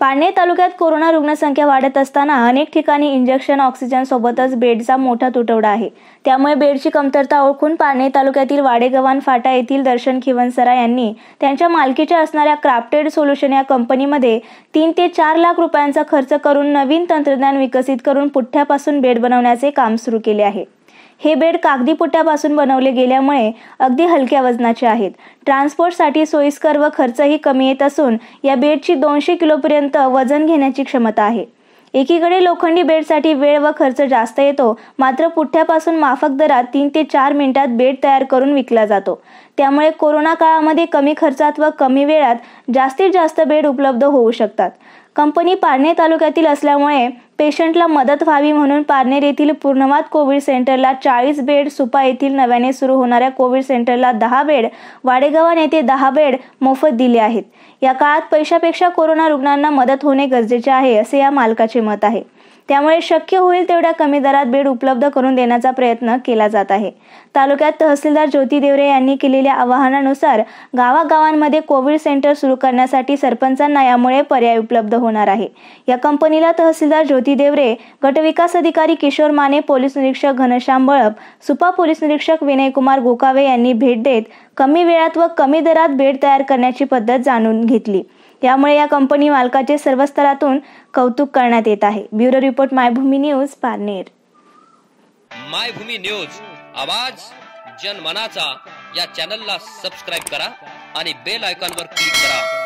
पाणे तालुक्यात कोरोना रुग्णसंख्या वाढत असताना अनेक ठिकाणी इंजेक्शन ऑक्सिजन सोबतच बेडचा मोठा तुटवडा आहे त्यामुळे बेडची कमतरता ओळखून पारनेर तालुक्यातील वाडेगव्हाण फाटा येथील दर्शन खिवनसरा यांनी त्यांच्या मालकीच्या असणाऱ्या क्राफ्टेड सोल्युशन या कंपनीमध्ये तीन ते चार लाख रुपयांचा खर्च करून नवीन तंत्रज्ञान विकसित करून पुठ्ठ्यापासून बेड बनवण्याचे काम सुरू केले आहे हे बेड कागदी पुट्यापासून बनवले गेल्यामुळे अगदी हलक्या वजनाचे आहेत ट्रान्सपोर्टसाठी सोयीस्कर व खर्चही कमी येत असून या बेडची दोनशे किलोपर्यंत वजन घेण्याची क्षमता आहे एकीकडे लोखंडी बेडसाठी वेळ व खर्च जास्त येतो मात्र पुठ्ठ्यापासून माफक दरात तीन ते चार मिनिटात बेड तयार करून विकला जातो त्यामुळे कोरोना काळामध्ये कमी खर्चात व कमी वेळात जास्तीत जास्त बेड उपलब्ध होऊ शकतात कंपनी पारनेर तालुक्यातील असल्यामुळे पेशंटला मदत व्हावी म्हणून पारनेर येथील पूर्णवाद कोविड सेंटरला चाळीस बेड सुपा येथील नव्याने सुरू होणाऱ्या कोविड सेंटरला दहा बेड वाडेगावान येथे दहा बेड मोफत दिले आहेत या काळात पैशापेक्षा कोरोना रुग्णांना मदत होणे गरजेचे आहे असे या मालकाचे मत आहे त्यामुळे शक्य होईल तेवढ्या कमी दरात बेड उपलब्ध करून देण्याचा प्रयत्न केला जात आहे तालुक्यात तहसीलदार ज्योती देवरे यांनी केलेल्या आवाहनानुसार गावागावांमध्ये कोविड सेंटर सुरू करण्यासाठी सरपंचांना यामुळे पर्याय उपलब्ध होणार आहे या कंपनीला तहसीलदार ज्योती देवरे गट विकास अधिकारी किशोर माने पोलीस निरीक्षक घनश्याम बळप सुपा पोलीस निरीक्षक विनयकुमार गोकावे यांनी भेट देत कमी वेळात व कमी दरात बेड तयार करण्याची पद्धत जाणून घेतली त्यामुळे या कंपनी मालकाचे सर्व स्तरातून कौतुक करण्यात येत आहे bureau report Maybhumi news Parner Maybhumi news आवाज जनमनाचा या चॅनलला सबस्क्राईब करा आणि बेल आयकॉनवर क्लिक करा